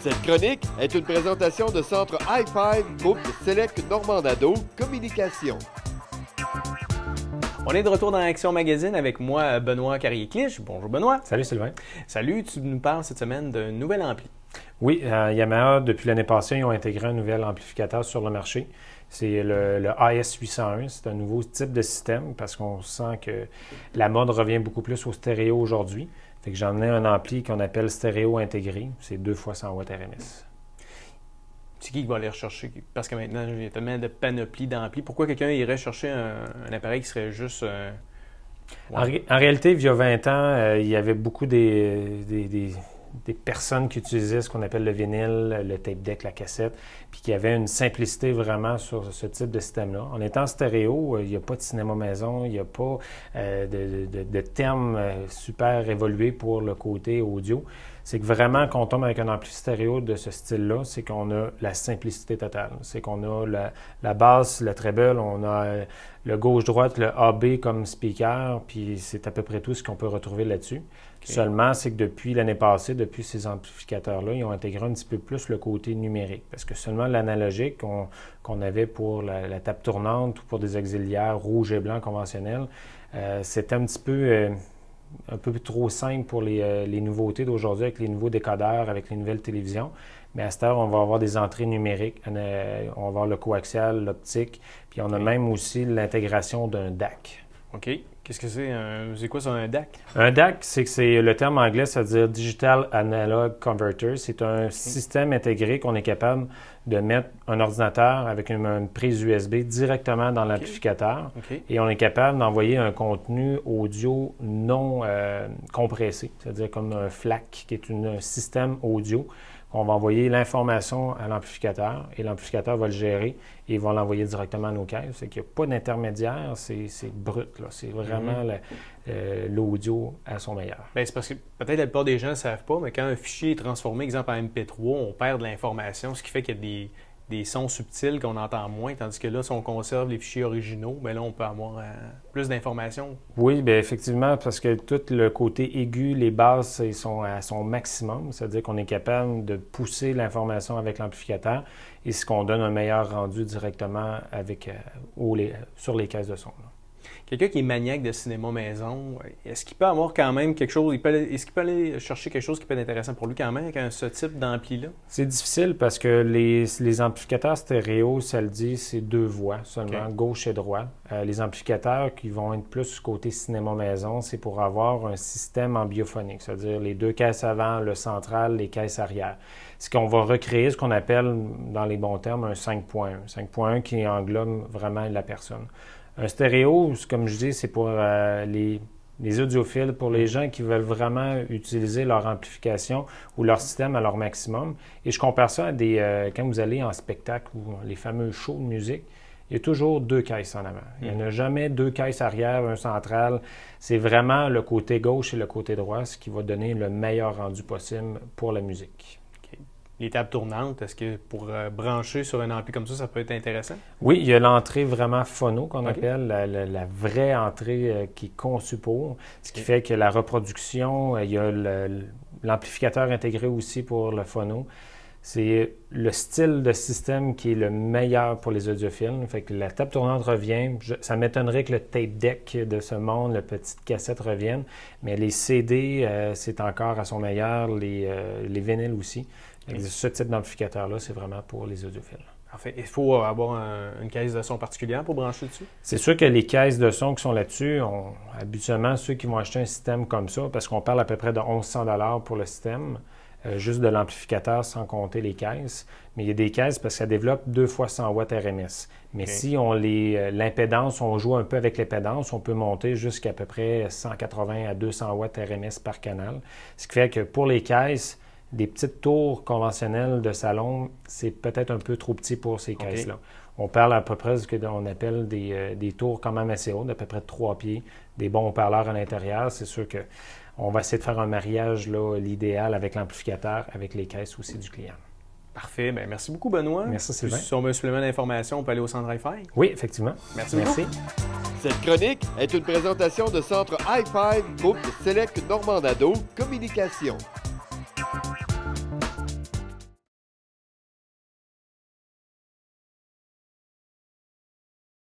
Cette chronique est une présentation de Centre Hi-5, groupe Select Normandado Communication. On est de retour dans Action Magazine avec moi, Benoît Carrier-Clich. Bonjour Benoît. Salut Sylvain. Salut, tu nous parles cette semaine d'un nouvel ampli. Oui, euh, Yamaha, depuis l'année passée, ils ont intégré un nouvel amplificateur sur le marché. C'est le, le AS801. C'est un nouveau type de système parce qu'on sent que la mode revient beaucoup plus au stéréo aujourd'hui. Fait que j'en ai un ampli qu'on appelle stéréo intégré. C'est 2 fois 100 watts RMS. C'est qui qui va aller rechercher? Parce que maintenant, il y a tellement de panoplies d'amplis. Pourquoi quelqu'un irait chercher un, appareil qui serait juste... Euh, en, réalité, il y a 20 ans, euh, il y avait beaucoup des des personnes qui utilisaient ce qu'on appelle le vinyle, le tape deck, la cassette, puis qui avaient une simplicité vraiment sur ce type de système-là. En étant stéréo, euh, il n'y a pas de cinéma maison, il n'y a pas euh, de, de, de euh, super évolué pour le côté audio. C'est que vraiment, quand on tombe avec un ampli stéréo de ce style-là, c'est qu'on a la simplicité totale. C'est qu'on a la, la basse, le treble, on a le gauche-droite, le AB comme speaker, puis c'est à peu près tout ce qu'on peut retrouver là-dessus. Seulement, c'est que depuis l'année passée, depuis ces amplificateurs-là, ils ont intégré un petit peu plus le côté numérique. Parce que seulement l'analogique qu'on avait pour la, tape tournante ou pour des auxiliaires rouges et blanc conventionnels, euh, c'est c'était un petit peu. Euh, un peu trop simple pour euh, les, nouveautés d'aujourd'hui avec les nouveaux décodeurs, avec les nouvelles télévisions. Mais à cette heure, on va avoir des entrées numériques. Euh, on, va avoir le coaxial, l'optique, puis on a même aussi l'intégration d'un DAC. OK. Qu'est-ce que c'est? C'est quoi ça, un DAC? Un DAC, c'est que c'est le terme anglais, ça veut dire Digital Analog Converter. C'est un système intégré qu'on est capable de mettre un ordinateur avec une, prise USB directement dans l'amplificateur. Et on est capable d'envoyer un contenu audio non euh, compressé, c'est-à-dire comme un FLAC, qui est un système audio on va envoyer l'information à l'amplificateur et l'amplificateur va le gérer et va l'envoyer directement à nos caisses. C'est n'y a pas d'intermédiaire, c'est brut. C'est vraiment mhm. euh, l'audio à son meilleur. Ben, c'est parce que peut-être la plupart des gens ne savent pas, mais quand un fichier est transformé, exemple en MP3, on perd de l'information, ce qui fait qu'il y a des des sons subtils qu'on entend moins, tandis que là, si on conserve les fichiers originaux, bien là, on peut avoir euh, plus d'informations. Oui, bien effectivement, parce que tout le côté aigu, les basses, ils sont à son maximum, c'est-à-dire qu'on est capable de pousser l'information avec l'amplificateur et ce qu'on donne un meilleur rendu directement avec, euh, sur les caisses de son. Quelqu'un qui est maniaque de cinéma maison, est-ce qu'il peut avoir quand même quelque chose, est-ce qu'il peut aller chercher quelque chose qui peut être intéressant pour lui quand même avec ce type d'ampli-là? C'est difficile parce que les, amplificateurs stéréo, ça le dit, c'est deux voix seulement, gauche et droite. Euh, les amplificateurs qui vont être plus côté cinéma maison, c'est pour avoir un système ambiophonique, c'est-à-dire les deux caisses avant, le central, les caisses arrière. Ce qu'on va recréer, ce qu'on appelle dans les bons termes un 5.1. 5.1 qui englobe vraiment la personne. Un stéréo, comme je dis, c'est pour euh, les, audiophiles, pour les gens qui veulent vraiment utiliser leur amplification ou leur système à leur maximum. Et je compare ça à des. Euh, quand vous allez en spectacle ou les fameux shows de musique, il y a toujours deux caisses en avant. Il n'y a mm. jamais deux caisses arrière, un central. C'est vraiment le côté gauche et le côté droit, ce qui va donner le meilleur rendu possible pour la musique. Les tables tournantes, Est-ce que pour euh, brancher sur un ampli comme ça, ça peut être intéressant? Oui, il y a l'entrée vraiment phono qu'on appelle, la, vraie entrée euh, qui est conçue ce qui fait que la reproduction, euh, il y a l'amplificateur intégré aussi pour le phono. C'est le style de système qui est le meilleur pour les audiophiles. Fait que la table tournante revient. ça m'étonnerait que le tape deck de ce monde, la petite cassette revienne. Mais les CD, c'est encore à son meilleur, les, les vinyles aussi ce type d'amplificateur-là, c'est vraiment pour les audiophiles. En fait, il faut euh, avoir une caisse de son particulière pour brancher dessus? C'est sûr que les caisses de son qui sont là-dessus, habituellement, ceux qui vont acheter un système comme ça, parce qu'on parle à peu près de 1100 pour le système, euh, juste de l'amplificateur sans compter les caisses. Mais il y a des caisses parce qu'elles développent développe deux fois 100 watts RMS. Mais si on les euh, l'impédance, on joue un peu avec l'impédance, on peut monter jusqu'à peu près 180 à 200 watts RMS par canal. Ce qui fait que pour les caisses, des petites tours conventionnelles de salon, c'est peut-être un peu trop petit pour ces caisses-là. On parle à peu près de ce qu'on appelle euh, des, tours quand même assez hautes, d'à peu près trois pieds, des bons parleurs à l'intérieur. C'est sûr que on va essayer de faire un mariage, l'idéal avec l'amplificateur, avec les caisses aussi du client. Parfait. Ben, merci beaucoup, Benoît. Merci, Sylvain. Si on veut supplément d'information, on peut aller au Centre Hi-Fi. Oui, effectivement. Merci, merci. Cette chronique est une présentation de Centre Hi-Fi, groupe Select Normandado Communication.